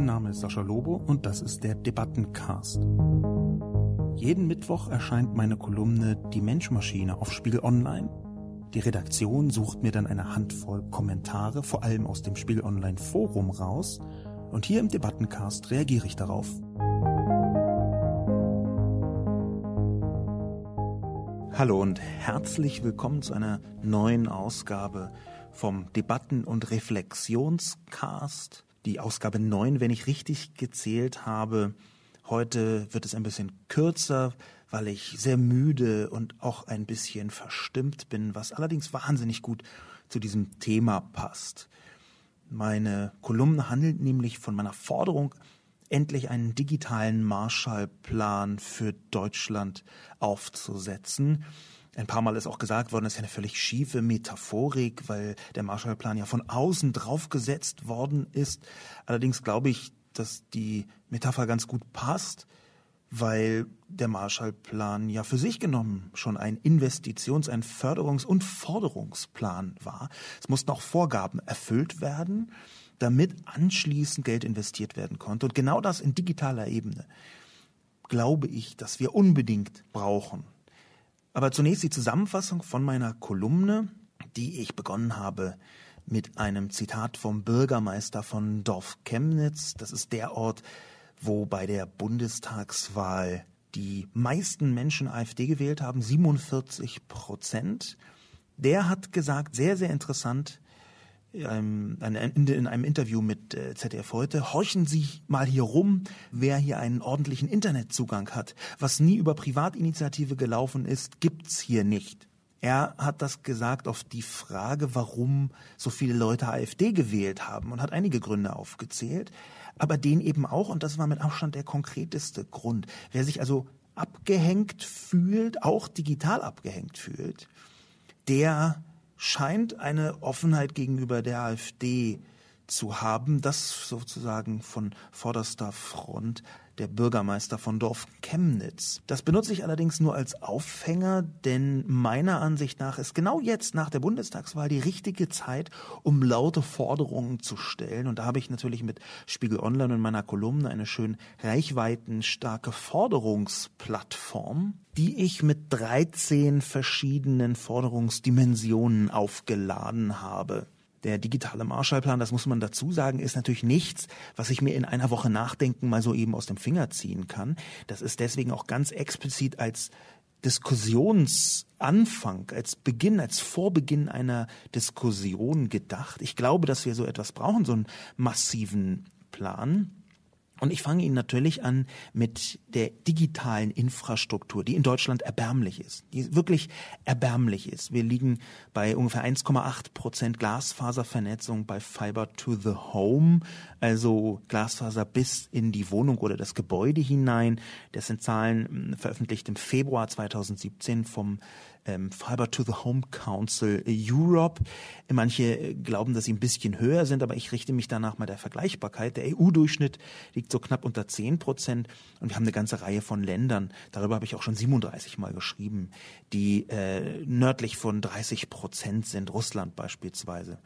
Mein Name ist Sascha Lobo und das ist der Debattencast. Jeden Mittwoch erscheint meine Kolumne Die Menschmaschine auf Spiegel Online. Die Redaktion sucht mir dann eine Handvoll Kommentare, vor allem aus dem Spiegel Online Forum raus. Und hier im Debattencast reagiere ich darauf. Hallo und herzlich willkommen zu einer neuen Ausgabe vom Debatten- und Reflexionscast die Ausgabe 9, wenn ich richtig gezählt habe. Heute wird es ein bisschen kürzer, weil ich sehr müde und auch ein bisschen verstimmt bin, was allerdings wahnsinnig gut zu diesem Thema passt. Meine Kolumne handelt nämlich von meiner Forderung, endlich einen digitalen Marshallplan für Deutschland aufzusetzen ein paar Mal ist auch gesagt worden, das ist ja eine völlig schiefe Metaphorik, weil der Marshallplan ja von außen draufgesetzt worden ist. Allerdings glaube ich, dass die Metapher ganz gut passt, weil der Marshallplan ja für sich genommen schon ein Investitions-, ein Förderungs- und Forderungsplan war. Es mussten auch Vorgaben erfüllt werden, damit anschließend Geld investiert werden konnte. Und genau das in digitaler Ebene glaube ich, dass wir unbedingt brauchen aber zunächst die Zusammenfassung von meiner Kolumne, die ich begonnen habe mit einem Zitat vom Bürgermeister von Dorf Chemnitz. Das ist der Ort, wo bei der Bundestagswahl die meisten Menschen AfD gewählt haben, 47 Prozent. Der hat gesagt, sehr, sehr interessant, in einem, Interview mit äh, ZDF heute, horchen Sie mal hier rum, wer hier einen ordentlichen Internetzugang hat. Was nie über Privatinitiative gelaufen ist, gibt's hier nicht. Er hat das gesagt auf die Frage, warum so viele Leute AfD gewählt haben und hat einige Gründe aufgezählt, aber den eben auch, und das war mit Abstand der konkreteste Grund. Wer sich also abgehängt fühlt, auch digital abgehängt fühlt, der scheint eine Offenheit gegenüber der AfD zu haben, das sozusagen von vorderster Front der Bürgermeister von Dorf Chemnitz. Das benutze ich allerdings nur als Aufhänger, denn meiner Ansicht nach ist genau jetzt nach der Bundestagswahl die richtige Zeit, um laute Forderungen zu stellen. Und da habe ich natürlich mit Spiegel Online und meiner Kolumne eine schön reichweitenstarke Forderungsplattform, die ich mit 13 verschiedenen Forderungsdimensionen aufgeladen habe. Der digitale Marshallplan, das muss man dazu sagen, ist natürlich nichts, was ich mir in einer Woche nachdenken mal so eben aus dem Finger ziehen kann. Das ist deswegen auch ganz explizit als Diskussionsanfang, als Beginn, als Vorbeginn einer Diskussion gedacht. Ich glaube, dass wir so etwas brauchen, so einen massiven Plan. Und ich fange Ihnen natürlich an mit der digitalen Infrastruktur, die in Deutschland erbärmlich ist, die wirklich erbärmlich ist. Wir liegen bei ungefähr 1,8 Prozent Glasfaservernetzung bei Fiber to the Home, also Glasfaser bis in die Wohnung oder das Gebäude hinein. Das sind Zahlen hm, veröffentlicht im Februar 2017 vom ähm, Fiber to the Home Council Europe. Manche äh, glauben, dass sie ein bisschen höher sind, aber ich richte mich danach mal der Vergleichbarkeit. Der EU-Durchschnitt liegt so knapp unter 10 Prozent und wir haben eine ganze Reihe von Ländern, darüber habe ich auch schon 37 Mal geschrieben, die äh, nördlich von 30 Prozent sind, Russland beispielsweise.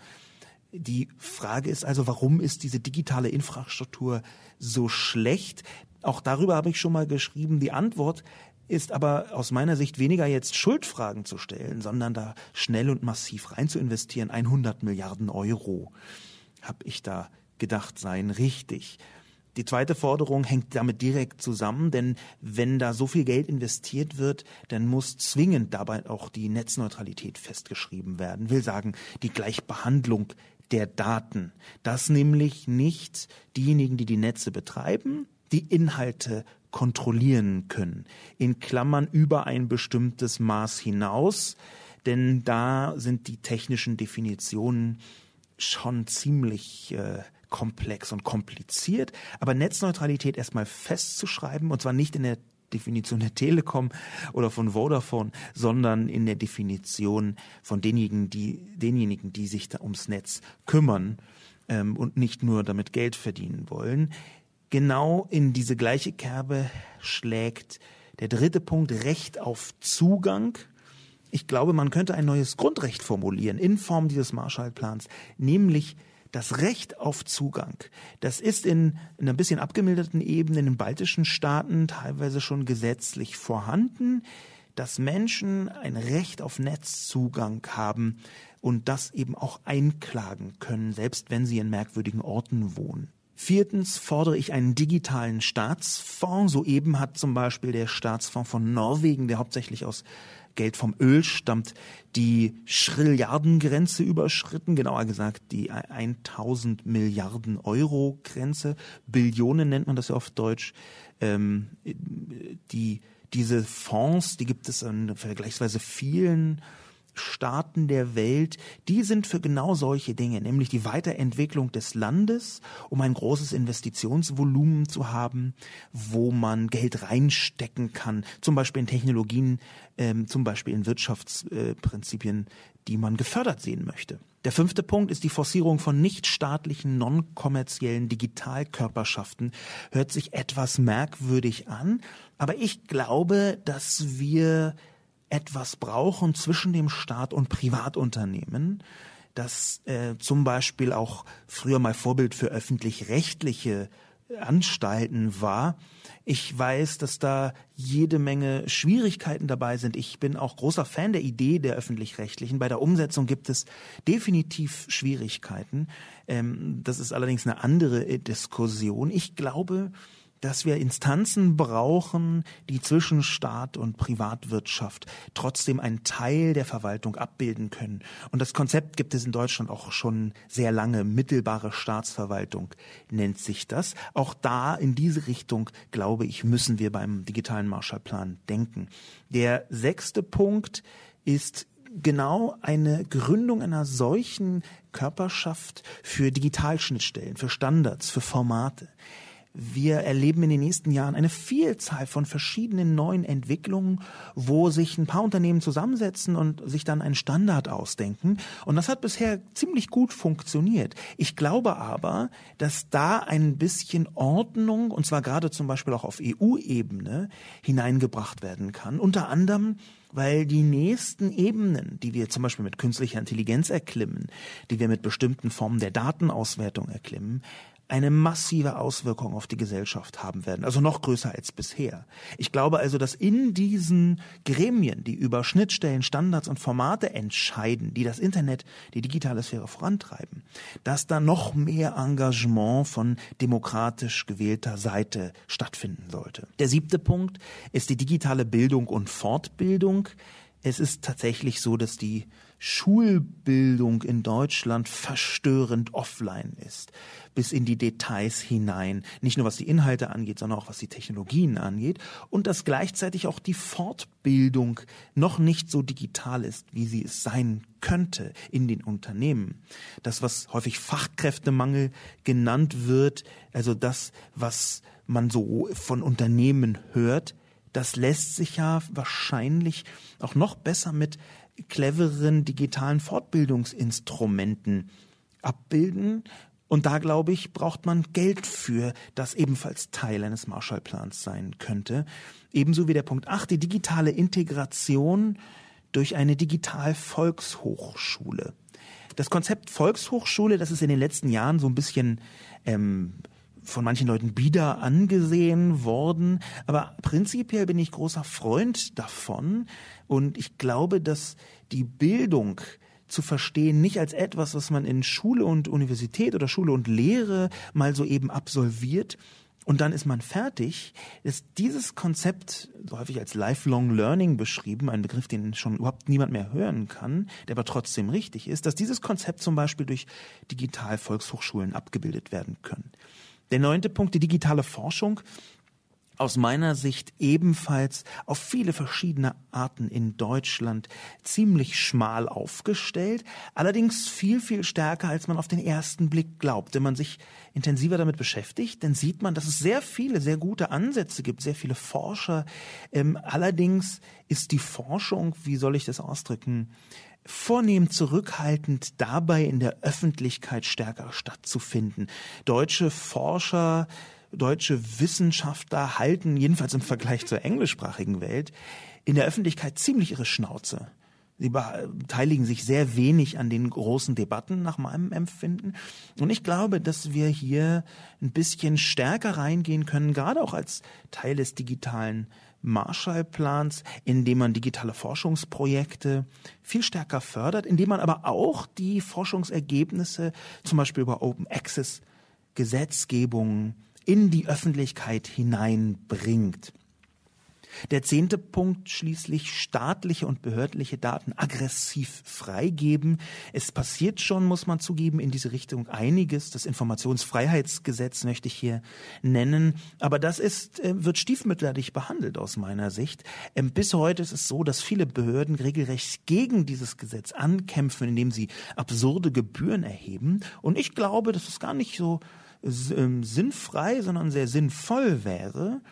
Die Frage ist also, warum ist diese digitale Infrastruktur so schlecht? Auch darüber habe ich schon mal geschrieben. Die Antwort ist aber aus meiner Sicht weniger jetzt Schuldfragen zu stellen, sondern da schnell und massiv rein zu investieren. 100 Milliarden Euro, habe ich da gedacht, seien richtig. Die zweite Forderung hängt damit direkt zusammen, denn wenn da so viel Geld investiert wird, dann muss zwingend dabei auch die Netzneutralität festgeschrieben werden. Will sagen, die Gleichbehandlung der Daten. Dass nämlich nicht diejenigen, die die Netze betreiben, die Inhalte kontrollieren können. In Klammern über ein bestimmtes Maß hinaus, denn da sind die technischen Definitionen schon ziemlich äh, komplex und kompliziert. Aber Netzneutralität erstmal festzuschreiben, und zwar nicht in der Definition der Telekom oder von Vodafone, sondern in der Definition von denjenigen, die, denjenigen, die sich da ums Netz kümmern ähm, und nicht nur damit Geld verdienen wollen, Genau in diese gleiche Kerbe schlägt der dritte Punkt Recht auf Zugang. Ich glaube, man könnte ein neues Grundrecht formulieren in Form dieses Marshallplans, nämlich das Recht auf Zugang, das ist in, in ein bisschen abgemilderten Ebene in den baltischen Staaten teilweise schon gesetzlich vorhanden, dass Menschen ein Recht auf Netzzugang haben und das eben auch einklagen können, selbst wenn sie in merkwürdigen Orten wohnen. Viertens fordere ich einen digitalen Staatsfonds. Soeben hat zum Beispiel der Staatsfonds von Norwegen, der hauptsächlich aus Geld vom Öl stammt, die Schrilliardengrenze überschritten, genauer gesagt die 1000 Milliarden Euro Grenze. Billionen nennt man das ja auf Deutsch. Ähm, die, diese Fonds, die gibt es in vergleichsweise vielen Staaten der Welt, die sind für genau solche Dinge, nämlich die Weiterentwicklung des Landes, um ein großes Investitionsvolumen zu haben, wo man Geld reinstecken kann, zum Beispiel in Technologien, ähm, zum Beispiel in Wirtschaftsprinzipien, die man gefördert sehen möchte. Der fünfte Punkt ist die Forcierung von nichtstaatlichen, non-kommerziellen Digitalkörperschaften. Hört sich etwas merkwürdig an, aber ich glaube, dass wir etwas brauchen zwischen dem Staat und Privatunternehmen, das äh, zum Beispiel auch früher mal Vorbild für öffentlich-rechtliche äh, Anstalten war. Ich weiß, dass da jede Menge Schwierigkeiten dabei sind. Ich bin auch großer Fan der Idee der öffentlich-rechtlichen. Bei der Umsetzung gibt es definitiv Schwierigkeiten. Ähm, das ist allerdings eine andere äh, Diskussion. Ich glaube, dass wir Instanzen brauchen, die zwischen Staat und Privatwirtschaft trotzdem einen Teil der Verwaltung abbilden können. Und das Konzept gibt es in Deutschland auch schon sehr lange. Mittelbare Staatsverwaltung nennt sich das. Auch da in diese Richtung, glaube ich, müssen wir beim digitalen Marshallplan denken. Der sechste Punkt ist genau eine Gründung einer solchen Körperschaft für Digitalschnittstellen, für Standards, für Formate. Wir erleben in den nächsten Jahren eine Vielzahl von verschiedenen neuen Entwicklungen, wo sich ein paar Unternehmen zusammensetzen und sich dann einen Standard ausdenken. Und das hat bisher ziemlich gut funktioniert. Ich glaube aber, dass da ein bisschen Ordnung, und zwar gerade zum Beispiel auch auf EU-Ebene, hineingebracht werden kann. Unter anderem weil die nächsten Ebenen, die wir zum Beispiel mit künstlicher Intelligenz erklimmen, die wir mit bestimmten Formen der Datenauswertung erklimmen, eine massive Auswirkung auf die Gesellschaft haben werden, also noch größer als bisher. Ich glaube also, dass in diesen Gremien, die über Schnittstellen, Standards und Formate entscheiden, die das Internet, die digitale Sphäre vorantreiben, dass da noch mehr Engagement von demokratisch gewählter Seite stattfinden sollte. Der siebte Punkt ist die digitale Bildung und Fortbildung. Es ist tatsächlich so, dass die Schulbildung in Deutschland verstörend offline ist, bis in die Details hinein, nicht nur was die Inhalte angeht, sondern auch was die Technologien angeht und dass gleichzeitig auch die Fortbildung noch nicht so digital ist, wie sie es sein könnte in den Unternehmen. Das, was häufig Fachkräftemangel genannt wird, also das, was man so von Unternehmen hört, das lässt sich ja wahrscheinlich auch noch besser mit cleveren digitalen Fortbildungsinstrumenten abbilden. Und da, glaube ich, braucht man Geld für, das ebenfalls Teil eines Marshallplans sein könnte. Ebenso wie der Punkt 8, die digitale Integration durch eine Digital-Volkshochschule. Das Konzept Volkshochschule, das ist in den letzten Jahren so ein bisschen ähm, von manchen Leuten bieder angesehen worden. Aber prinzipiell bin ich großer Freund davon. Und ich glaube, dass die Bildung zu verstehen, nicht als etwas, was man in Schule und Universität oder Schule und Lehre mal so eben absolviert, und dann ist man fertig, ist dieses Konzept so häufig als Lifelong Learning beschrieben, ein Begriff, den schon überhaupt niemand mehr hören kann, der aber trotzdem richtig ist, dass dieses Konzept zum Beispiel durch Digital-Volkshochschulen abgebildet werden können. Der neunte Punkt, die digitale Forschung aus meiner Sicht ebenfalls auf viele verschiedene Arten in Deutschland ziemlich schmal aufgestellt, allerdings viel, viel stärker, als man auf den ersten Blick glaubt. Wenn man sich intensiver damit beschäftigt, dann sieht man, dass es sehr viele, sehr gute Ansätze gibt, sehr viele Forscher. Ähm, allerdings ist die Forschung, wie soll ich das ausdrücken, vornehm zurückhaltend dabei in der Öffentlichkeit stärker stattzufinden. Deutsche Forscher deutsche Wissenschaftler halten, jedenfalls im Vergleich zur englischsprachigen Welt, in der Öffentlichkeit ziemlich ihre Schnauze. Sie beteiligen sich sehr wenig an den großen Debatten nach meinem Empfinden. Und ich glaube, dass wir hier ein bisschen stärker reingehen können, gerade auch als Teil des digitalen Marshallplans, indem man digitale Forschungsprojekte viel stärker fördert, indem man aber auch die Forschungsergebnisse zum Beispiel über Open Access Gesetzgebungen in die Öffentlichkeit hineinbringt. Der zehnte Punkt schließlich staatliche und behördliche Daten aggressiv freigeben. Es passiert schon, muss man zugeben, in diese Richtung einiges. Das Informationsfreiheitsgesetz möchte ich hier nennen. Aber das ist, äh, wird stiefmütterlich behandelt aus meiner Sicht. Ähm, bis heute ist es so, dass viele Behörden regelrecht gegen dieses Gesetz ankämpfen, indem sie absurde Gebühren erheben. Und ich glaube, das ist gar nicht so ähm, sinnfrei, sondern sehr sinnvoll wäre,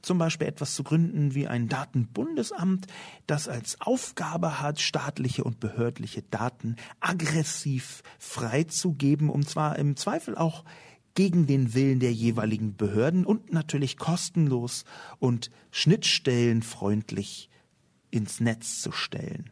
zum Beispiel etwas zu gründen wie ein Datenbundesamt, das als Aufgabe hat, staatliche und behördliche Daten aggressiv freizugeben, um zwar im Zweifel auch gegen den Willen der jeweiligen Behörden und natürlich kostenlos und schnittstellenfreundlich ins Netz zu stellen.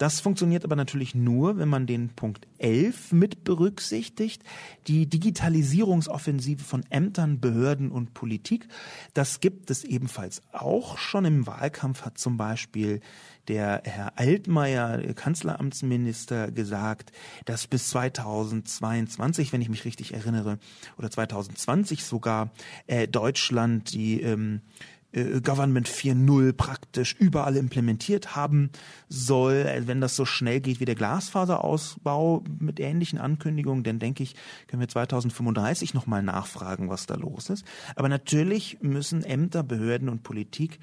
Das funktioniert aber natürlich nur, wenn man den Punkt 11 mit berücksichtigt, die Digitalisierungsoffensive von Ämtern, Behörden und Politik. Das gibt es ebenfalls auch schon im Wahlkampf, hat zum Beispiel der Herr Altmaier, Kanzleramtsminister, gesagt, dass bis 2022, wenn ich mich richtig erinnere, oder 2020 sogar, äh, Deutschland die ähm, äh, Government 4.0 praktisch überall implementiert haben soll. Wenn das so schnell geht wie der Glasfaserausbau mit ähnlichen Ankündigungen, dann denke ich, können wir 2035 nochmal nachfragen, was da los ist. Aber natürlich müssen Ämter, Behörden und Politik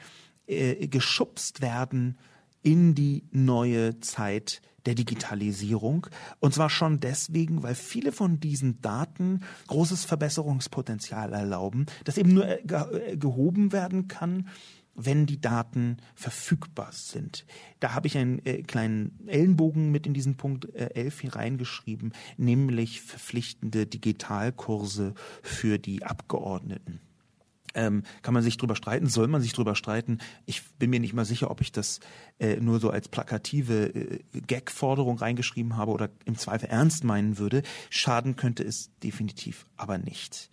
äh, geschubst werden in die neue Zeit der Digitalisierung. Und zwar schon deswegen, weil viele von diesen Daten großes Verbesserungspotenzial erlauben, das eben nur äh, äh, gehoben werden kann, wenn die Daten verfügbar sind. Da habe ich einen äh, kleinen Ellenbogen mit in diesen Punkt 11 hier reingeschrieben, nämlich verpflichtende Digitalkurse für die Abgeordneten. Ähm, kann man sich drüber streiten? Soll man sich drüber streiten? Ich bin mir nicht mal sicher, ob ich das äh, nur so als plakative äh, Gag-Forderung reingeschrieben habe oder im Zweifel ernst meinen würde. Schaden könnte es definitiv aber nicht.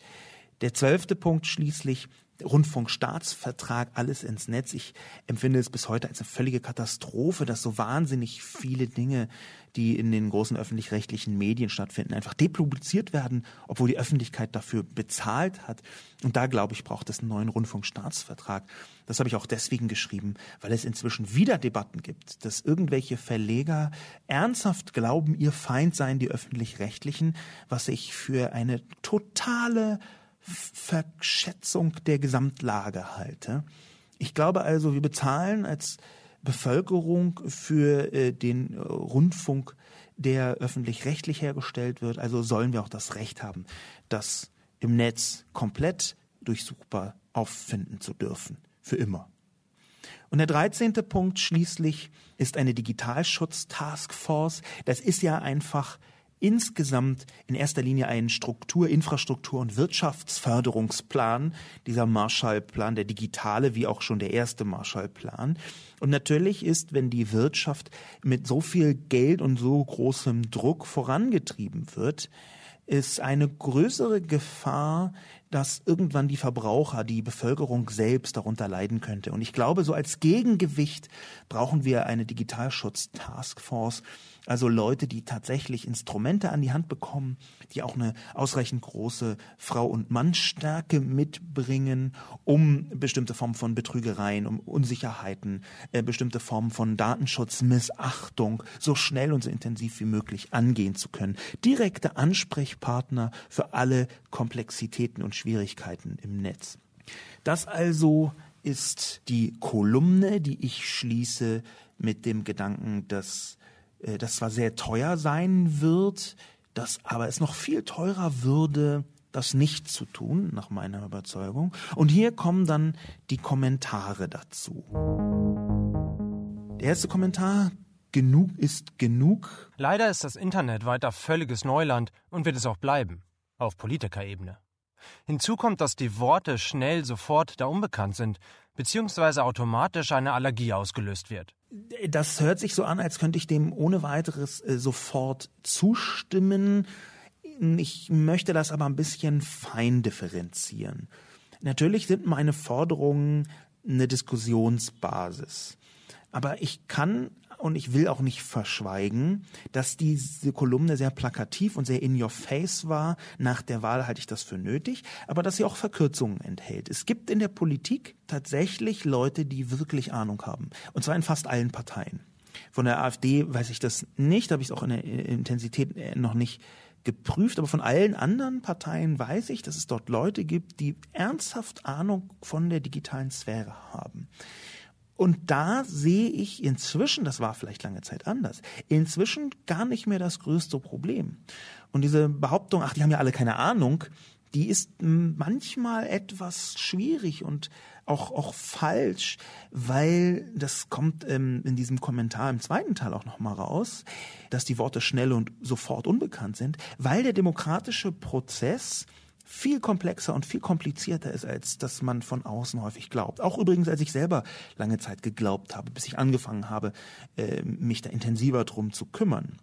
Der zwölfte Punkt schließlich Rundfunkstaatsvertrag alles ins Netz. Ich empfinde es bis heute als eine völlige Katastrophe, dass so wahnsinnig viele Dinge, die in den großen öffentlich-rechtlichen Medien stattfinden, einfach depubliziert werden, obwohl die Öffentlichkeit dafür bezahlt hat. Und da, glaube ich, braucht es einen neuen Rundfunkstaatsvertrag. Das habe ich auch deswegen geschrieben, weil es inzwischen wieder Debatten gibt, dass irgendwelche Verleger ernsthaft glauben, ihr Feind seien die öffentlich-rechtlichen, was ich für eine totale Verschätzung der Gesamtlage halte. Ich glaube also, wir bezahlen als Bevölkerung für äh, den äh, Rundfunk, der öffentlich-rechtlich hergestellt wird. Also sollen wir auch das Recht haben, das im Netz komplett durchsuchbar auffinden zu dürfen. Für immer. Und der dreizehnte Punkt schließlich ist eine Digitalschutz-Taskforce. Das ist ja einfach insgesamt in erster Linie einen Struktur-, Infrastruktur- und Wirtschaftsförderungsplan, dieser Marshallplan, der digitale wie auch schon der erste Marshallplan. Und natürlich ist, wenn die Wirtschaft mit so viel Geld und so großem Druck vorangetrieben wird, ist eine größere Gefahr, dass irgendwann die Verbraucher, die Bevölkerung selbst darunter leiden könnte. Und ich glaube, so als Gegengewicht brauchen wir eine Digitalschutz-Taskforce, also Leute, die tatsächlich Instrumente an die Hand bekommen, die auch eine ausreichend große Frau- und Mannstärke mitbringen, um bestimmte Formen von Betrügereien, um Unsicherheiten, äh, bestimmte Formen von Datenschutzmissachtung so schnell und so intensiv wie möglich angehen zu können. Direkte Ansprechpartner für alle Komplexitäten und Schwierigkeiten im Netz. Das also ist die Kolumne, die ich schließe mit dem Gedanken, dass äh, das zwar sehr teuer sein wird, dass aber es noch viel teurer würde, das nicht zu tun, nach meiner Überzeugung. Und hier kommen dann die Kommentare dazu. Der erste Kommentar. Genug ist genug. Leider ist das Internet weiter völliges Neuland und wird es auch bleiben. Auf Politikerebene. Hinzu kommt, dass die Worte schnell sofort da unbekannt sind, beziehungsweise automatisch eine Allergie ausgelöst wird das hört sich so an, als könnte ich dem ohne weiteres äh, sofort zustimmen. Ich möchte das aber ein bisschen fein differenzieren. Natürlich sind meine Forderungen eine Diskussionsbasis. Aber ich kann und ich will auch nicht verschweigen, dass diese Kolumne sehr plakativ und sehr in your face war. Nach der Wahl halte ich das für nötig, aber dass sie auch Verkürzungen enthält. Es gibt in der Politik tatsächlich Leute, die wirklich Ahnung haben. Und zwar in fast allen Parteien. Von der AfD weiß ich das nicht, habe ich es auch in der äh, Intensität äh, noch nicht geprüft, aber von allen anderen Parteien weiß ich, dass es dort Leute gibt, die ernsthaft Ahnung von der digitalen Sphäre haben. Und da sehe ich inzwischen, das war vielleicht lange Zeit anders, inzwischen gar nicht mehr das größte Problem. Und diese Behauptung, ach, die haben ja alle keine Ahnung, die ist manchmal etwas schwierig und auch, auch falsch, weil das kommt ähm, in diesem Kommentar im zweiten Teil auch nochmal raus, dass die Worte schnell und sofort unbekannt sind, weil der demokratische Prozess viel komplexer und viel komplizierter ist, als dass man von außen häufig glaubt. Auch übrigens, als ich selber lange Zeit geglaubt habe, bis ich angefangen habe, ähm, mich da intensiver drum zu kümmern.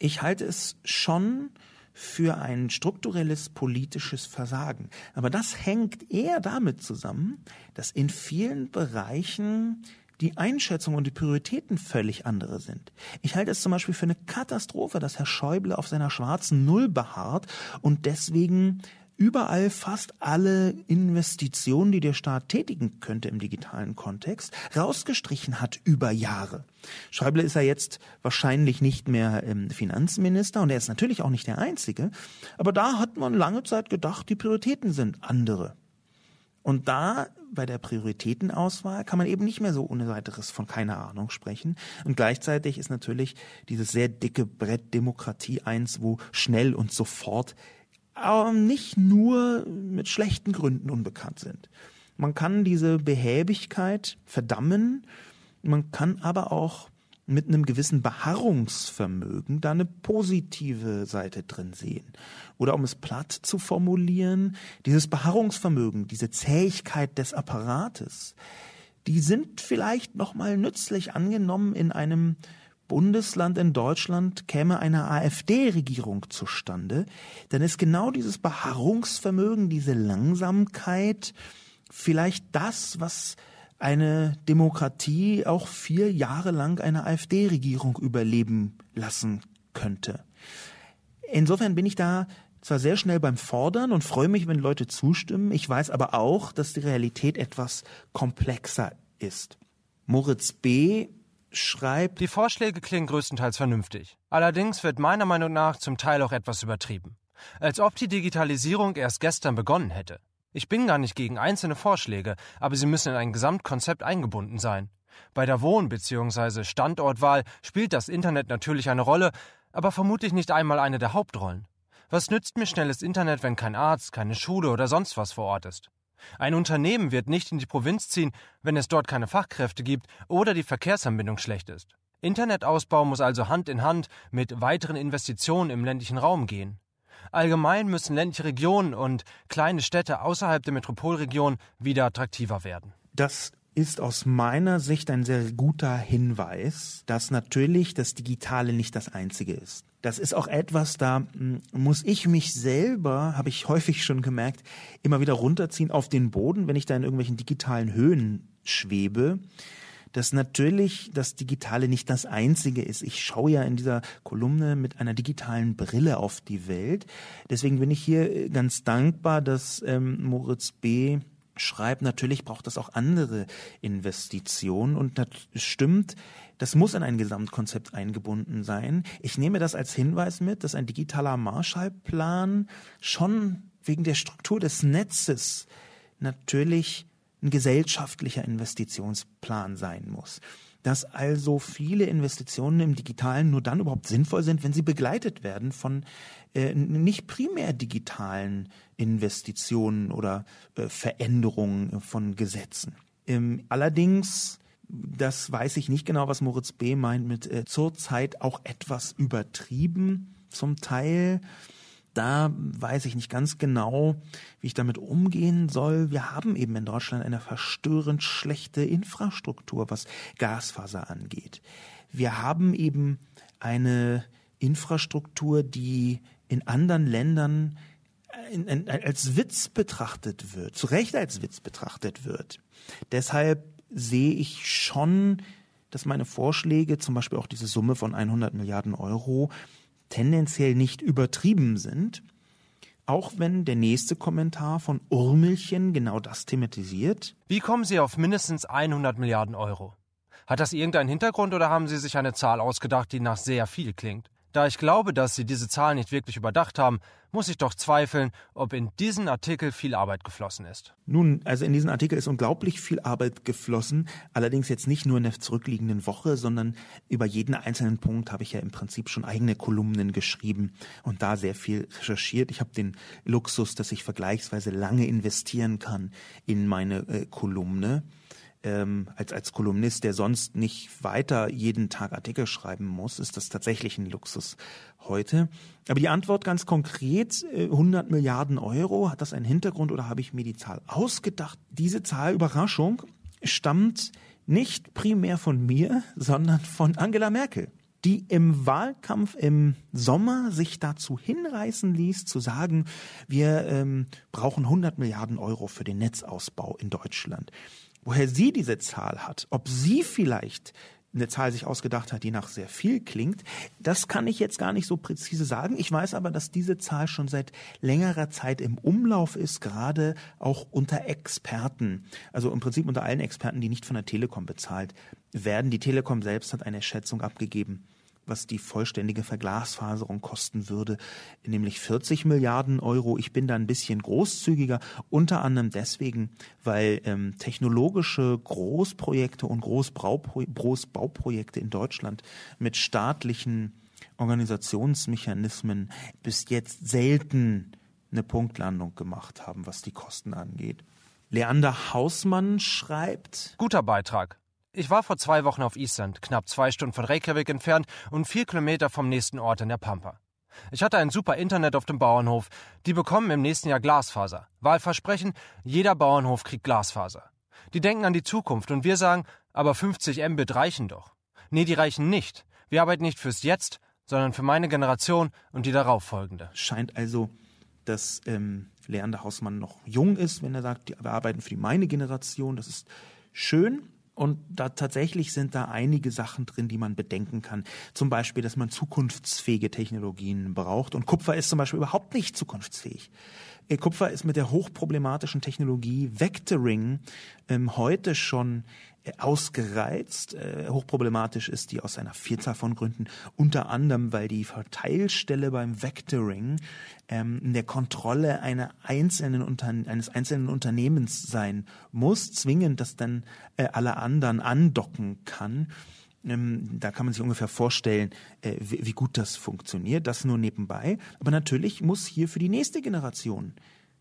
Ich halte es schon für ein strukturelles politisches Versagen. Aber das hängt eher damit zusammen, dass in vielen Bereichen die Einschätzung und die Prioritäten völlig andere sind. Ich halte es zum Beispiel für eine Katastrophe, dass Herr Schäuble auf seiner schwarzen Null beharrt und deswegen überall fast alle Investitionen, die der Staat tätigen könnte im digitalen Kontext, rausgestrichen hat über Jahre. Schäuble ist ja jetzt wahrscheinlich nicht mehr ähm, Finanzminister und er ist natürlich auch nicht der Einzige, aber da hat man lange Zeit gedacht, die Prioritäten sind andere. Und da bei der Prioritätenauswahl kann man eben nicht mehr so ohne weiteres von keine Ahnung sprechen. Und gleichzeitig ist natürlich dieses sehr dicke Brett Demokratie eins, wo schnell und sofort aber ähm, nicht nur mit schlechten Gründen unbekannt sind. Man kann diese Behäbigkeit verdammen, man kann aber auch mit einem gewissen Beharrungsvermögen da eine positive Seite drin sehen. Oder um es platt zu formulieren, dieses Beharrungsvermögen, diese Zähigkeit des Apparates, die sind vielleicht nochmal nützlich angenommen in einem Bundesland in Deutschland käme eine AfD-Regierung zustande, dann ist genau dieses Beharrungsvermögen, diese Langsamkeit vielleicht das, was eine Demokratie auch vier Jahre lang eine AfD-Regierung überleben lassen könnte. Insofern bin ich da zwar sehr schnell beim Fordern und freue mich, wenn Leute zustimmen, ich weiß aber auch, dass die Realität etwas komplexer ist. Moritz B. schreibt Die Vorschläge klingen größtenteils vernünftig. Allerdings wird meiner Meinung nach zum Teil auch etwas übertrieben. Als ob die Digitalisierung erst gestern begonnen hätte. Ich bin gar nicht gegen einzelne Vorschläge, aber sie müssen in ein Gesamtkonzept eingebunden sein. Bei der Wohn- bzw. Standortwahl spielt das Internet natürlich eine Rolle, aber vermutlich nicht einmal eine der Hauptrollen. Was nützt mir schnelles Internet, wenn kein Arzt, keine Schule oder sonst was vor Ort ist? Ein Unternehmen wird nicht in die Provinz ziehen, wenn es dort keine Fachkräfte gibt oder die Verkehrsanbindung schlecht ist. Internetausbau muss also Hand in Hand mit weiteren Investitionen im ländlichen Raum gehen. Allgemein müssen ländliche Regionen und kleine Städte außerhalb der Metropolregion wieder attraktiver werden. Das ist aus meiner Sicht ein sehr guter Hinweis, dass natürlich das Digitale nicht das Einzige ist. Das ist auch etwas, da hm, muss ich mich selber, habe ich häufig schon gemerkt, immer wieder runterziehen auf den Boden, wenn ich da in irgendwelchen digitalen Höhen schwebe dass natürlich das Digitale nicht das Einzige ist. Ich schaue ja in dieser Kolumne mit einer digitalen Brille auf die Welt. Deswegen bin ich hier äh, ganz dankbar, dass ähm, Moritz B schreibt, natürlich braucht das auch andere Investitionen und das stimmt, das muss in ein Gesamtkonzept eingebunden sein. Ich nehme das als Hinweis mit, dass ein digitaler Marshallplan schon wegen der Struktur des Netzes natürlich ein gesellschaftlicher Investitionsplan sein muss. Dass also viele Investitionen im Digitalen nur dann überhaupt sinnvoll sind, wenn sie begleitet werden von äh, nicht primär digitalen Investitionen oder äh, Veränderungen von Gesetzen. Ähm, allerdings das weiß ich nicht genau, was Moritz B. meint mit äh, zurzeit auch etwas übertrieben zum Teil da weiß ich nicht ganz genau, wie ich damit umgehen soll. Wir haben eben in Deutschland eine verstörend schlechte Infrastruktur, was Gasfaser angeht. Wir haben eben eine Infrastruktur, die in anderen Ländern äh, als Witz betrachtet wird, zu Recht als Witz betrachtet wird. Deshalb sehe ich schon, dass meine Vorschläge, zum Beispiel auch diese Summe von 100 Milliarden Euro, tendenziell nicht übertrieben sind, auch wenn der nächste Kommentar von Urmelchen genau das thematisiert. Wie kommen Sie auf mindestens 100 Milliarden Euro? Hat das irgendeinen Hintergrund oder haben Sie sich eine Zahl ausgedacht, die nach sehr viel klingt? Da ich glaube, dass Sie diese Zahlen nicht wirklich überdacht haben, muss ich doch zweifeln, ob in diesen Artikel viel Arbeit geflossen ist. Nun, also in diesen Artikel ist unglaublich viel Arbeit geflossen, allerdings jetzt nicht nur in der zurückliegenden Woche, sondern über jeden einzelnen Punkt habe ich ja im Prinzip schon eigene Kolumnen geschrieben und da sehr viel recherchiert. Ich habe den Luxus, dass ich vergleichsweise lange investieren kann in meine äh, Kolumne ähm, als, als Kolumnist, der sonst nicht weiter jeden Tag Artikel schreiben muss, ist das tatsächlich ein Luxus heute. Aber die Antwort ganz konkret, 100 äh, Milliarden Euro, hat das einen Hintergrund oder habe ich mir die Zahl ausgedacht? Diese Zahl, Überraschung, stammt nicht primär von mir, sondern von Angela Merkel die im Wahlkampf im Sommer sich dazu hinreißen ließ, zu sagen, wir ähm, brauchen 100 Milliarden Euro für den Netzausbau in Deutschland woher sie diese Zahl hat, ob sie vielleicht eine Zahl sich ausgedacht hat, die nach sehr viel klingt. Das kann ich jetzt gar nicht so präzise sagen. Ich weiß aber, dass diese Zahl schon seit längerer Zeit im Umlauf ist, gerade auch unter Experten. Also im Prinzip unter allen Experten, die nicht von der Telekom bezahlt werden. Die Telekom selbst hat eine Schätzung abgegeben was die vollständige Verglasfaserung kosten würde, nämlich 40 Milliarden Euro. Ich bin da ein bisschen großzügiger, unter anderem deswegen, weil ähm, technologische Großprojekte und Großbauprojekte in Deutschland mit staatlichen Organisationsmechanismen bis jetzt selten eine Punktlandung gemacht haben, was die Kosten angeht. Leander Hausmann schreibt. Guter Beitrag. Ich war vor zwei Wochen auf Island, knapp zwei Stunden von Reykjavik entfernt und vier Kilometer vom nächsten Ort in der Pampa. Ich hatte ein super Internet auf dem Bauernhof. Die bekommen im nächsten Jahr Glasfaser. Wahlversprechen, jeder Bauernhof kriegt Glasfaser. Die denken an die Zukunft und wir sagen, aber 50 Mbit reichen doch. Nee, die reichen nicht. Wir arbeiten nicht fürs Jetzt, sondern für meine Generation und die darauffolgende. Scheint also, dass ähm, Leander Hausmann noch jung ist, wenn er sagt, wir arbeiten für die meine Generation. Das ist schön. Und da tatsächlich sind da einige Sachen drin, die man bedenken kann. Zum Beispiel, dass man zukunftsfähige Technologien braucht. Und Kupfer ist zum Beispiel überhaupt nicht zukunftsfähig. Äh, Kupfer ist mit der hochproblematischen Technologie Vectoring ähm, heute schon ausgereizt. Äh, hochproblematisch ist die aus einer Vielzahl von Gründen, unter anderem, weil die Verteilstelle beim Vectoring ähm, in der Kontrolle einer einzelnen eines einzelnen Unternehmens sein muss, zwingend, dass dann äh, alle anderen andocken kann. Ähm, da kann man sich ungefähr vorstellen, äh, wie gut das funktioniert. Das nur nebenbei. Aber natürlich muss hier für die nächste Generation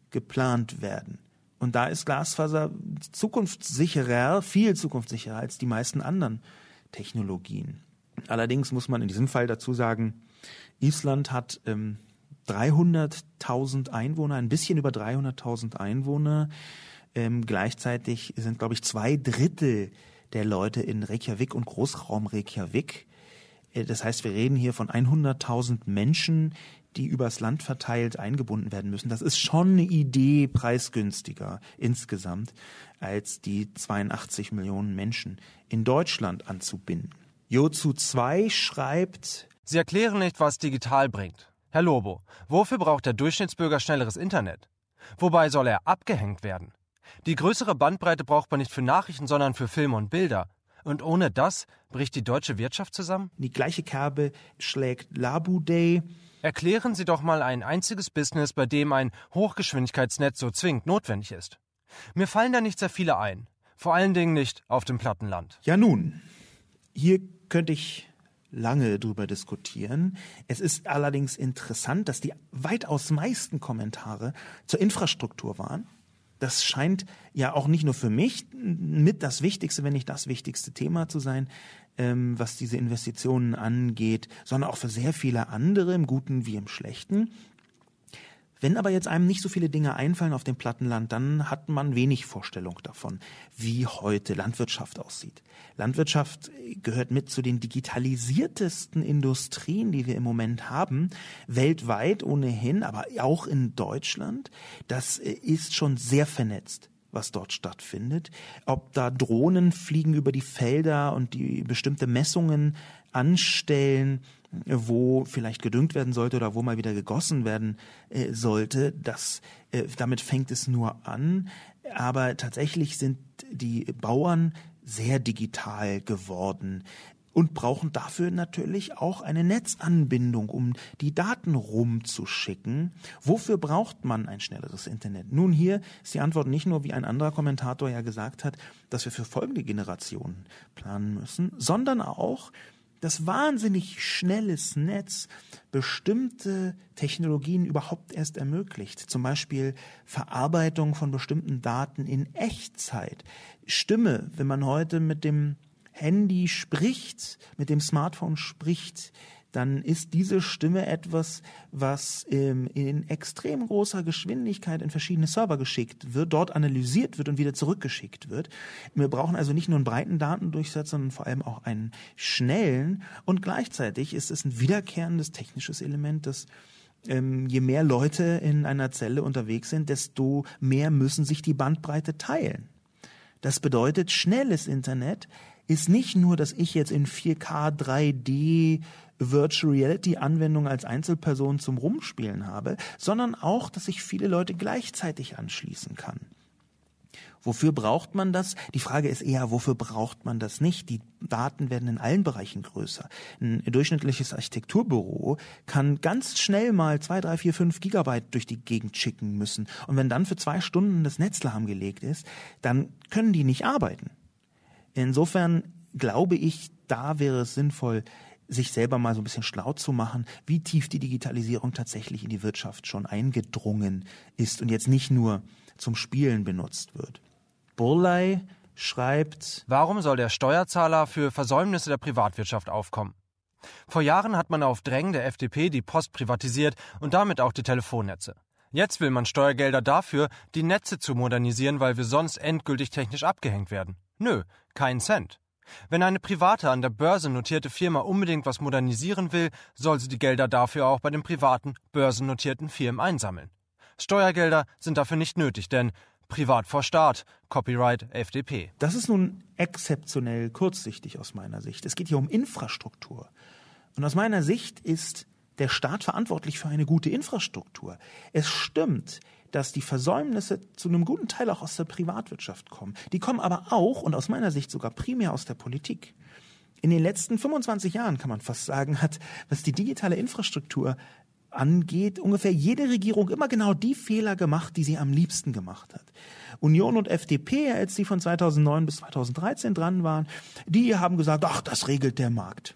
geplant werden. Und da ist Glasfaser zukunftssicherer, viel zukunftssicherer als die meisten anderen Technologien. Allerdings muss man in diesem Fall dazu sagen, Island hat ähm, 300.000 Einwohner, ein bisschen über 300.000 Einwohner. Ähm, gleichzeitig sind, glaube ich, zwei Drittel der Leute in Reykjavik und Großraum Reykjavik. Äh, das heißt, wir reden hier von 100.000 Menschen, die übers Land verteilt eingebunden werden müssen. Das ist schon eine Idee preisgünstiger insgesamt, als die 82 Millionen Menschen in Deutschland anzubinden. Jozu 2 schreibt, Sie erklären nicht, was digital bringt. Herr Lobo, wofür braucht der Durchschnittsbürger schnelleres Internet? Wobei soll er abgehängt werden? Die größere Bandbreite braucht man nicht für Nachrichten, sondern für Filme und Bilder. Und ohne das bricht die deutsche Wirtschaft zusammen? Die gleiche Kerbe schlägt Labu Day. Erklären Sie doch mal ein einziges Business, bei dem ein Hochgeschwindigkeitsnetz so zwingend notwendig ist. Mir fallen da nicht sehr viele ein. Vor allen Dingen nicht auf dem Plattenland. Ja nun, hier könnte ich lange drüber diskutieren. Es ist allerdings interessant, dass die weitaus meisten Kommentare zur Infrastruktur waren das scheint ja auch nicht nur für mich mit das wichtigste, wenn nicht das wichtigste Thema zu sein, ähm, was diese Investitionen angeht, sondern auch für sehr viele andere im Guten wie im Schlechten. Wenn aber jetzt einem nicht so viele Dinge einfallen auf dem Plattenland, dann hat man wenig Vorstellung davon, wie heute Landwirtschaft aussieht. Landwirtschaft gehört mit zu den digitalisiertesten Industrien, die wir im Moment haben, weltweit ohnehin, aber auch in Deutschland. Das äh, ist schon sehr vernetzt was dort stattfindet, ob da Drohnen fliegen über die Felder und die bestimmte Messungen anstellen, wo vielleicht gedüngt werden sollte oder wo mal wieder gegossen werden äh, sollte. Das, äh, damit fängt es nur an. Aber tatsächlich sind die Bauern sehr digital geworden und brauchen dafür natürlich auch eine Netzanbindung, um die Daten rumzuschicken. Wofür braucht man ein schnelleres Internet? Nun, hier ist die Antwort nicht nur, wie ein anderer Kommentator ja gesagt hat, dass wir für folgende Generationen planen müssen, sondern auch, das wahnsinnig schnelles Netz bestimmte Technologien überhaupt erst ermöglicht. Zum Beispiel Verarbeitung von bestimmten Daten in Echtzeit. Stimme, wenn man heute mit dem Handy spricht, mit dem Smartphone spricht, dann ist diese Stimme etwas, was ähm, in extrem großer Geschwindigkeit in verschiedene Server geschickt wird, dort analysiert wird und wieder zurückgeschickt wird. Wir brauchen also nicht nur einen breiten Datendurchsatz, sondern vor allem auch einen schnellen. Und gleichzeitig ist es ein wiederkehrendes technisches Element, das ähm, je mehr Leute in einer Zelle unterwegs sind, desto mehr müssen sich die Bandbreite teilen. Das bedeutet, schnelles Internet ist nicht nur, dass ich jetzt in 4K 3D Virtual Reality Anwendung als Einzelperson zum Rumspielen habe, sondern auch, dass ich viele Leute gleichzeitig anschließen kann. Wofür braucht man das? Die Frage ist eher, wofür braucht man das nicht? Die Daten werden in allen Bereichen größer. Ein durchschnittliches Architekturbüro kann ganz schnell mal zwei, drei, vier, fünf Gigabyte durch die Gegend schicken müssen. Und wenn dann für zwei Stunden das Netz lahmgelegt ist, dann können die nicht arbeiten. Insofern glaube ich, da wäre es sinnvoll, sich selber mal so ein bisschen schlau zu machen, wie tief die Digitalisierung tatsächlich in die Wirtschaft schon eingedrungen ist und jetzt nicht nur zum Spielen benutzt wird. Burley schreibt, Warum soll der Steuerzahler für Versäumnisse der Privatwirtschaft aufkommen? Vor Jahren hat man auf Drängen der FDP die Post privatisiert und damit auch die Telefonnetze. Jetzt will man Steuergelder dafür, die Netze zu modernisieren, weil wir sonst endgültig technisch abgehängt werden. Nö, kein Cent. Wenn eine private an der Börse notierte Firma unbedingt was modernisieren will, soll sie die Gelder dafür auch bei den privaten, börsennotierten Firmen einsammeln. Steuergelder sind dafür nicht nötig, denn Privat vor Staat, Copyright FDP. Das ist nun exzeptionell kurzsichtig aus meiner Sicht. Es geht hier um Infrastruktur. Und aus meiner Sicht ist der Staat verantwortlich für eine gute Infrastruktur. Es stimmt, dass die Versäumnisse zu einem guten Teil auch aus der Privatwirtschaft kommen. Die kommen aber auch und aus meiner Sicht sogar primär aus der Politik. In den letzten 25 Jahren kann man fast sagen, hat, was die digitale Infrastruktur angeht, ungefähr jede Regierung immer genau die Fehler gemacht, die sie am liebsten gemacht hat. Union und FDP, als sie von 2009 bis 2013 dran waren, die haben gesagt, ach, das regelt der Markt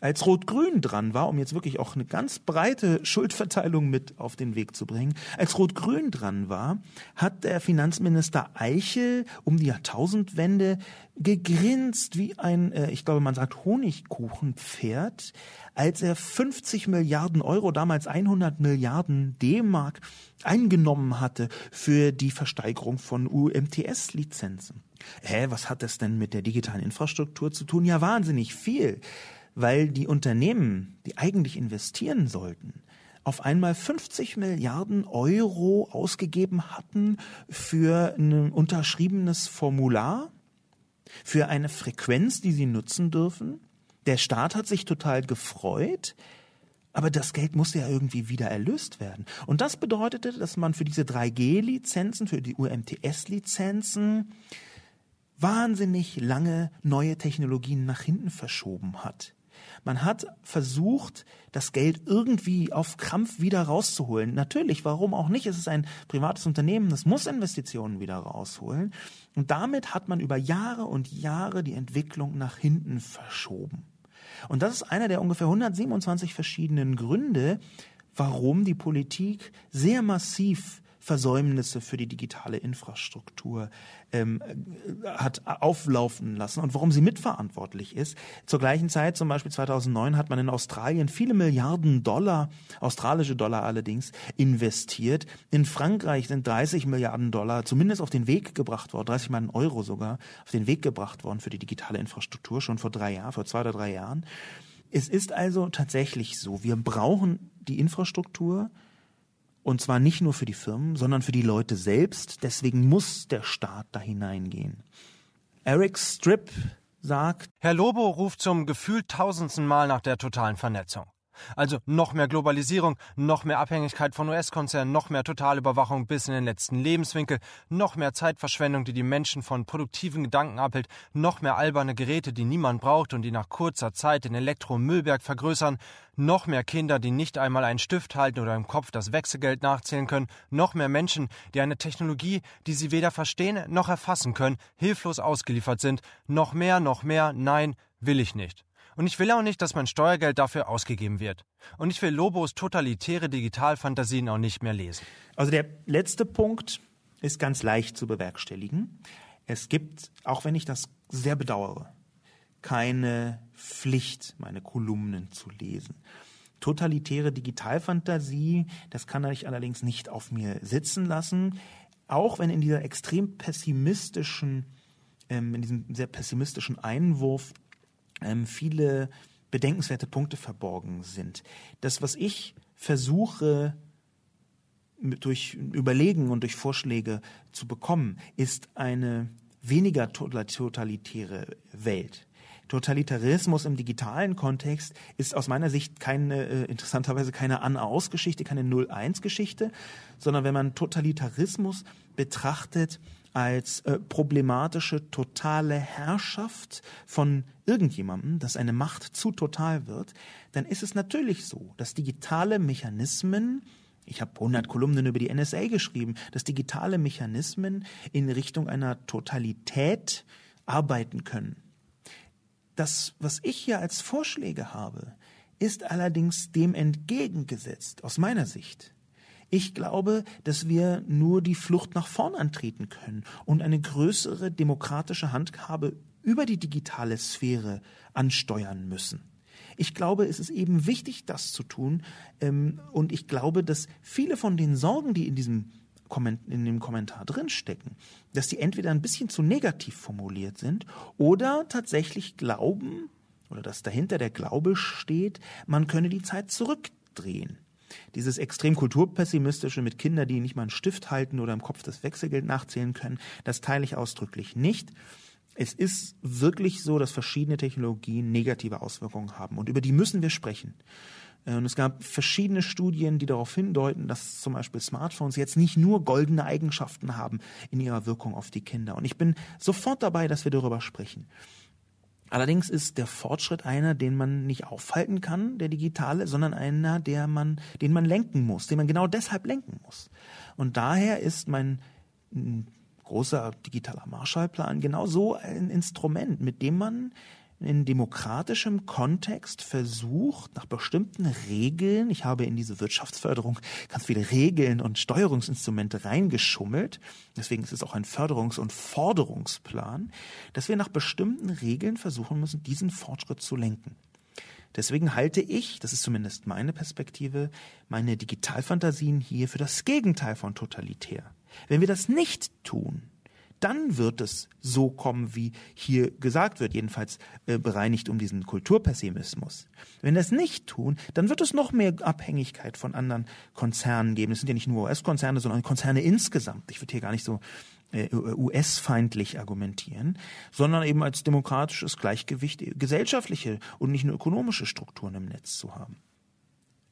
als Rot-Grün dran war, um jetzt wirklich auch eine ganz breite Schuldverteilung mit auf den Weg zu bringen, als Rot-Grün dran war, hat der Finanzminister Eichel um die Jahrtausendwende gegrinst wie ein, äh, ich glaube, man sagt Honigkuchenpferd, als er 50 Milliarden Euro, damals 100 Milliarden D-Mark, eingenommen hatte für die Versteigerung von UMTS-Lizenzen. Hä, was hat das denn mit der digitalen Infrastruktur zu tun? Ja, wahnsinnig viel weil die Unternehmen, die eigentlich investieren sollten, auf einmal 50 Milliarden Euro ausgegeben hatten für ein unterschriebenes Formular, für eine Frequenz, die sie nutzen dürfen. Der Staat hat sich total gefreut, aber das Geld musste ja irgendwie wieder erlöst werden. Und das bedeutete, dass man für diese 3G-Lizenzen, für die UMTS-Lizenzen wahnsinnig lange neue Technologien nach hinten verschoben hat. Man hat versucht, das Geld irgendwie auf Krampf wieder rauszuholen. Natürlich, warum auch nicht? Es ist ein privates Unternehmen, das muss Investitionen wieder rausholen. Und damit hat man über Jahre und Jahre die Entwicklung nach hinten verschoben. Und das ist einer der ungefähr 127 verschiedenen Gründe, warum die Politik sehr massiv Versäumnisse für die digitale Infrastruktur ähm, äh, hat äh, auflaufen lassen und warum sie mitverantwortlich ist. Zur gleichen Zeit, zum Beispiel 2009, hat man in Australien viele Milliarden Dollar, australische Dollar allerdings, investiert. In Frankreich sind 30 Milliarden Dollar zumindest auf den Weg gebracht worden, 30 Milliarden Euro sogar, auf den Weg gebracht worden für die digitale Infrastruktur schon vor drei Jahren, vor zwei oder drei Jahren. Es ist also tatsächlich so, wir brauchen die Infrastruktur, und zwar nicht nur für die Firmen, sondern für die Leute selbst. Deswegen muss der Staat da hineingehen. Eric Strip sagt, Herr Lobo ruft zum gefühlt tausendsten Mal nach der totalen Vernetzung. Also noch mehr Globalisierung, noch mehr Abhängigkeit von US-Konzernen, noch mehr Totalüberwachung bis in den letzten Lebenswinkel, noch mehr Zeitverschwendung, die die Menschen von produktiven Gedanken abhält, noch mehr alberne Geräte, die niemand braucht und die nach kurzer Zeit den Elektromüllberg vergrößern, noch mehr Kinder, die nicht einmal einen Stift halten oder im Kopf das Wechselgeld nachzählen können, noch mehr Menschen, die eine Technologie, die sie weder verstehen noch erfassen können, hilflos ausgeliefert sind, noch mehr, noch mehr, nein, will ich nicht. Und ich will auch nicht, dass mein Steuergeld dafür ausgegeben wird. Und ich will Lobos totalitäre Digitalfantasien auch nicht mehr lesen. Also der letzte Punkt ist ganz leicht zu bewerkstelligen. Es gibt, auch wenn ich das sehr bedauere, keine Pflicht, meine Kolumnen zu lesen. Totalitäre Digitalfantasie, das kann ich allerdings nicht auf mir sitzen lassen. Auch wenn in dieser extrem pessimistischen ähm, in diesem sehr pessimistischen Einwurf ähm, viele bedenkenswerte Punkte verborgen sind. Das, was ich versuche durch Überlegen und durch Vorschläge zu bekommen, ist eine weniger totalitäre Welt. Totalitarismus im digitalen Kontext ist aus meiner Sicht keine, äh, interessanterweise keine An-Aus-Geschichte, keine 0 1 geschichte sondern wenn man Totalitarismus betrachtet als äh, problematische totale Herrschaft von irgendjemandem, dass eine Macht zu total wird, dann ist es natürlich so, dass digitale Mechanismen ich habe 100 Kolumnen über die NSA geschrieben, dass digitale Mechanismen in Richtung einer Totalität arbeiten können. Das, was ich hier als Vorschläge habe, ist allerdings dem entgegengesetzt, aus meiner Sicht. Ich glaube, dass wir nur die Flucht nach vorn antreten können und eine größere demokratische Handhabe über die digitale Sphäre ansteuern müssen. Ich glaube, es ist eben wichtig, das zu tun. Ähm, und ich glaube, dass viele von den Sorgen, die in diesem in dem Kommentar drinstecken, dass die entweder ein bisschen zu negativ formuliert sind oder tatsächlich glauben, oder dass dahinter der Glaube steht, man könne die Zeit zurückdrehen dieses extrem kulturpessimistische mit Kindern, die nicht mal einen Stift halten oder im Kopf das Wechselgeld nachzählen können, das teile ich ausdrücklich nicht. Es ist wirklich so, dass verschiedene Technologien negative Auswirkungen haben und über die müssen wir sprechen. Und es gab verschiedene Studien, die darauf hindeuten, dass zum Beispiel Smartphones jetzt nicht nur goldene Eigenschaften haben in ihrer Wirkung auf die Kinder. Und ich bin sofort dabei, dass wir darüber sprechen. Allerdings ist der Fortschritt einer, den man nicht aufhalten kann, der digitale, sondern einer, der man, den man lenken muss, den man genau deshalb lenken muss. Und daher ist mein hm, großer digitaler Marshallplan genau so ein Instrument, mit dem man in demokratischem Kontext versucht, nach bestimmten Regeln, ich habe in diese Wirtschaftsförderung ganz viele Regeln und Steuerungsinstrumente reingeschummelt, deswegen ist es auch ein Förderungs- und Forderungsplan, dass wir nach bestimmten Regeln versuchen müssen, diesen Fortschritt zu lenken. Deswegen halte ich, das ist zumindest meine Perspektive, meine Digitalfantasien hier für das Gegenteil von totalitär. Wenn wir das nicht tun, dann wird es so kommen, wie hier gesagt wird, jedenfalls äh, bereinigt um diesen Kulturpessimismus. Wenn das nicht tun, dann wird es noch mehr Abhängigkeit von anderen Konzernen geben. Es sind ja nicht nur US-Konzerne, sondern Konzerne insgesamt. Ich würde hier gar nicht so äh, US-feindlich argumentieren, sondern eben als demokratisches Gleichgewicht äh, gesellschaftliche und nicht nur ökonomische Strukturen im Netz zu haben.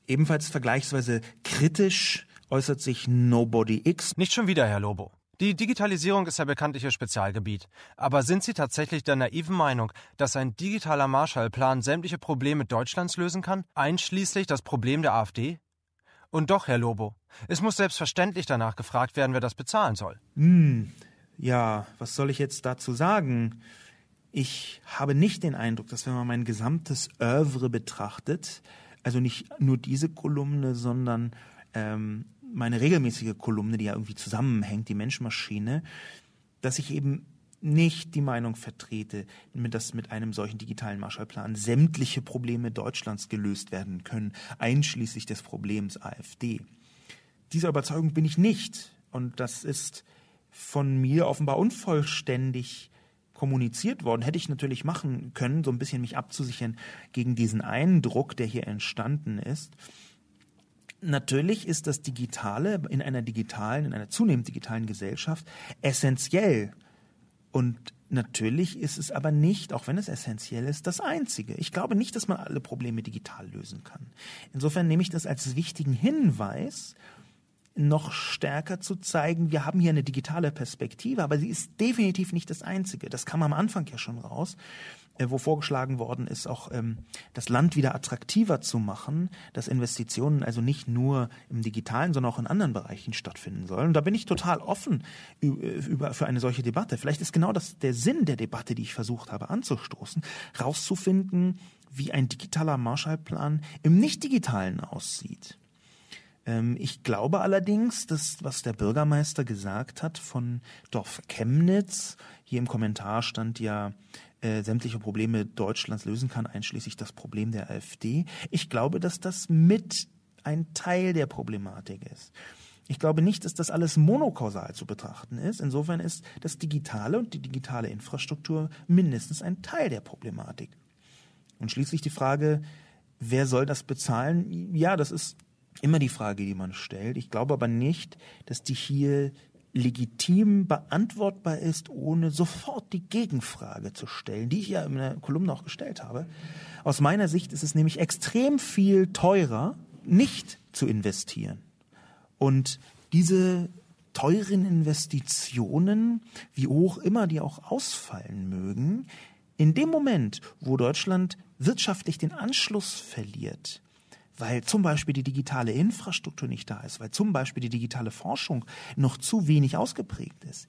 Ebenfalls vergleichsweise kritisch äußert sich Nobody X. Nicht schon wieder, Herr Lobo. Die Digitalisierung ist ja bekanntlich ihr Spezialgebiet. Aber sind Sie tatsächlich der naiven Meinung, dass ein digitaler Marshallplan sämtliche Probleme Deutschlands lösen kann, einschließlich das Problem der AfD? Und doch, Herr Lobo, es muss selbstverständlich danach gefragt werden, wer das bezahlen soll. Hm, ja, was soll ich jetzt dazu sagen? Ich habe nicht den Eindruck, dass wenn man mein gesamtes Övre betrachtet, also nicht nur diese Kolumne, sondern ähm, meine regelmäßige Kolumne, die ja irgendwie zusammenhängt, die Menschmaschine, dass ich eben nicht die Meinung vertrete, dass mit einem solchen digitalen Marshallplan sämtliche Probleme Deutschlands gelöst werden können, einschließlich des Problems AfD. Dieser Überzeugung bin ich nicht. Und das ist von mir offenbar unvollständig kommuniziert worden. Hätte ich natürlich machen können, so ein bisschen mich abzusichern gegen diesen Eindruck, der hier entstanden ist natürlich ist das Digitale in einer digitalen, in einer zunehmend digitalen Gesellschaft essentiell. Und natürlich ist es aber nicht, auch wenn es essentiell ist, das Einzige. Ich glaube nicht, dass man alle Probleme digital lösen kann. Insofern nehme ich das als wichtigen Hinweis noch stärker zu zeigen, wir haben hier eine digitale Perspektive, aber sie ist definitiv nicht das Einzige. Das kam am Anfang ja schon raus äh, wo vorgeschlagen worden ist, auch ähm, das Land wieder attraktiver zu machen, dass Investitionen also nicht nur im digitalen, sondern auch in anderen Bereichen stattfinden sollen. Und da bin ich total offen äh, über, für eine solche Debatte. Vielleicht ist genau das der Sinn der Debatte, die ich versucht habe anzustoßen, rauszufinden, wie ein digitaler Marshallplan im Nicht-Digitalen aussieht. Ähm, ich glaube allerdings, dass was der Bürgermeister gesagt hat von Dorf Chemnitz, hier im Kommentar stand ja, äh, sämtliche Probleme Deutschlands lösen kann, einschließlich das Problem der AfD. Ich glaube, dass das mit ein Teil der Problematik ist. Ich glaube nicht, dass das alles monokausal zu betrachten ist. Insofern ist das Digitale und die digitale Infrastruktur mindestens ein Teil der Problematik. Und schließlich die Frage, wer soll das bezahlen? Ja, das ist immer die Frage, die man stellt. Ich glaube aber nicht, dass die hier legitim beantwortbar ist, ohne sofort die Gegenfrage zu stellen, die ich ja in der Kolumne auch gestellt habe. Aus meiner Sicht ist es nämlich extrem viel teurer, nicht zu investieren. Und diese teuren Investitionen, wie hoch immer die auch ausfallen mögen, in dem Moment, wo Deutschland wirtschaftlich den Anschluss verliert, weil zum Beispiel die digitale Infrastruktur nicht da ist, weil zum Beispiel die digitale Forschung noch zu wenig ausgeprägt ist,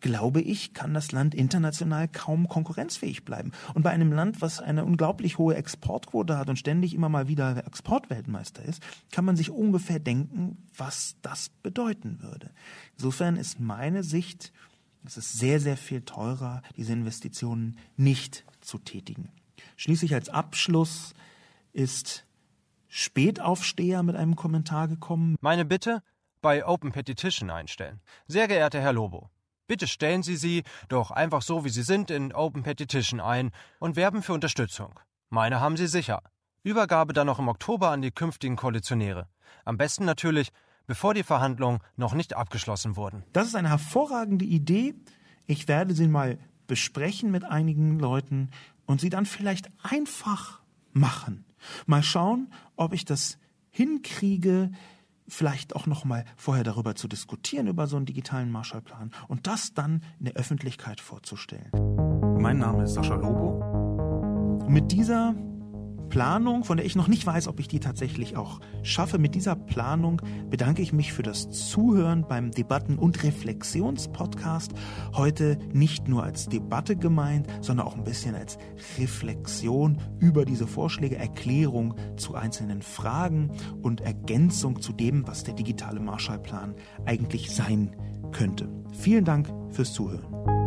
glaube ich, kann das Land international kaum konkurrenzfähig bleiben. Und bei einem Land, was eine unglaublich hohe Exportquote hat und ständig immer mal wieder Exportweltmeister ist, kann man sich ungefähr denken, was das bedeuten würde. Insofern ist meine Sicht, es ist sehr, sehr viel teurer, diese Investitionen nicht zu tätigen. Schließlich als Abschluss ist Spätaufsteher mit einem Kommentar gekommen. Meine Bitte bei Open Petition einstellen. Sehr geehrter Herr Lobo, bitte stellen Sie sie doch einfach so, wie sie sind, in Open Petition ein und werben für Unterstützung. Meine haben Sie sicher. Übergabe dann noch im Oktober an die künftigen Koalitionäre. Am besten natürlich, bevor die Verhandlungen noch nicht abgeschlossen wurden. Das ist eine hervorragende Idee. Ich werde sie mal besprechen mit einigen Leuten und sie dann vielleicht einfach machen. Mal schauen, ob ich das hinkriege, vielleicht auch noch mal vorher darüber zu diskutieren über so einen digitalen Marshallplan und das dann in der Öffentlichkeit vorzustellen. Mein Name ist Sascha Lobo. Mit dieser Planung, von der ich noch nicht weiß, ob ich die tatsächlich auch schaffe. Mit dieser Planung bedanke ich mich für das Zuhören beim Debatten- und Reflexionspodcast. Heute nicht nur als Debatte gemeint, sondern auch ein bisschen als Reflexion über diese Vorschläge, Erklärung zu einzelnen Fragen und Ergänzung zu dem, was der digitale Marshallplan eigentlich sein könnte. Vielen Dank fürs Zuhören.